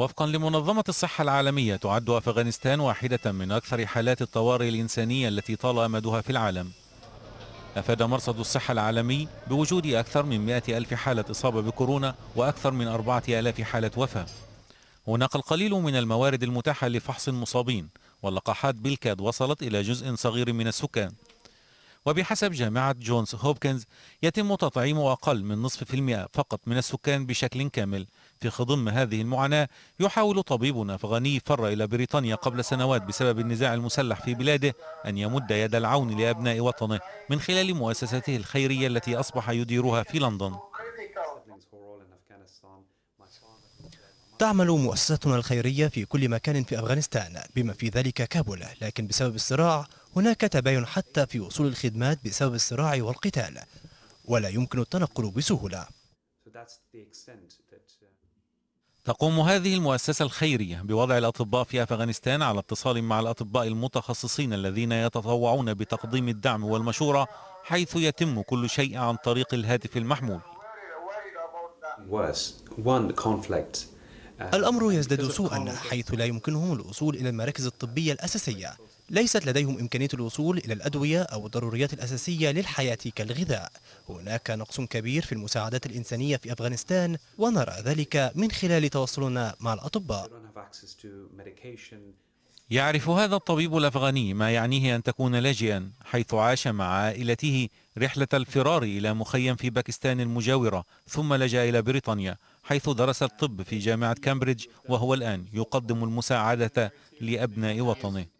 وفقا لمنظمة الصحة العالمية تعد أفغانستان واحدة من أكثر حالات الطوارئ الإنسانية التي طال أمدها في العالم أفاد مرصد الصحة العالمي بوجود أكثر من 100 ألف حالة إصابة بكورونا وأكثر من 4000 حالة وفاة هناك القليل من الموارد المتاحة لفحص المصابين واللقاحات بالكاد وصلت إلى جزء صغير من السكان وبحسب جامعة جونز هوبكنز يتم تطعيم أقل من نصف في المئة فقط من السكان بشكل كامل في خضم هذه المعاناة يحاول طبيب أفغاني فر إلى بريطانيا قبل سنوات بسبب النزاع المسلح في بلاده أن يمد يد العون لأبناء وطنه من خلال مؤسسته الخيرية التي أصبح يديرها في لندن تعمل مؤسستنا الخيرية في كل مكان في أفغانستان بما في ذلك كابول لكن بسبب الصراع هناك تباين حتى في وصول الخدمات بسبب الصراع والقتال ولا يمكن التنقل بسهولة uh, تقوم هذه المؤسسة الخيرية بوضع الأطباء في أفغانستان على اتصال مع الأطباء المتخصصين الذين يتطوعون بتقديم الدعم والمشورة حيث يتم كل شيء عن طريق الهاتف المحمول. الأمر يزداد سوءا حيث لا يمكنهم الوصول إلى المراكز الطبية الأساسية ليست لديهم إمكانية الوصول إلى الأدوية أو الضروريات الأساسية للحياة كالغذاء هناك نقص كبير في المساعدات الإنسانية في أفغانستان ونرى ذلك من خلال تواصلنا مع الأطباء يعرف هذا الطبيب الافغاني ما يعنيه ان تكون لاجئا حيث عاش مع عائلته رحله الفرار الى مخيم في باكستان المجاوره ثم لجا الى بريطانيا حيث درس الطب في جامعه كامبريدج وهو الان يقدم المساعده لابناء وطنه